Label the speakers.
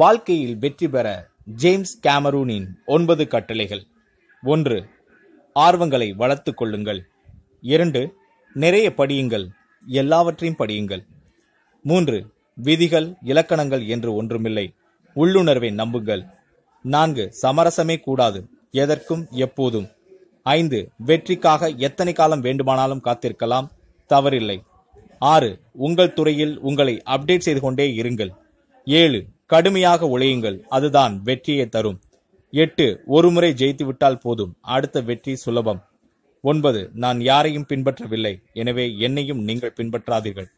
Speaker 1: வாழ்க்கையில் வெற்றி பெற ஜேம்ஸ் கேமரூனின் ஒன்பது கட்டளைகள் ஒன்று ஆர்வங்களை வளர்த்து கொள்ளுங்கள் இரண்டு நிறைய படியுங்கள் எல்லாவற்றையும் படியுங்கள் மூன்று விதிகள் இலக்கணங்கள் என்று ஒன்றுமில்லை உள்ளுணர்வை நம்புங்கள் நான்கு சமரசமே கூடாது எதற்கும் எப்போதும் ஐந்து வெற்றிக்காக எத்தனை காலம் வேண்டுமானாலும் காத்திருக்கலாம் தவறில்லை ஆறு உங்கள் துறையில் உங்களை அப்டேட் செய்து கொண்டே இருங்கள் ஏழு கடுமையாக உழையுங்கள் அதுதான் வெற்றியை தரும் எட்டு ஒருமுறை ஜெயித்து விட்டால் போதும் அடுத்த வெற்றி சுலபம் ஒன்பது நான் யாரையும் பின்பற்றவில்லை எனவே என்னையும் நீங்கள் பின்பற்றாதீர்கள்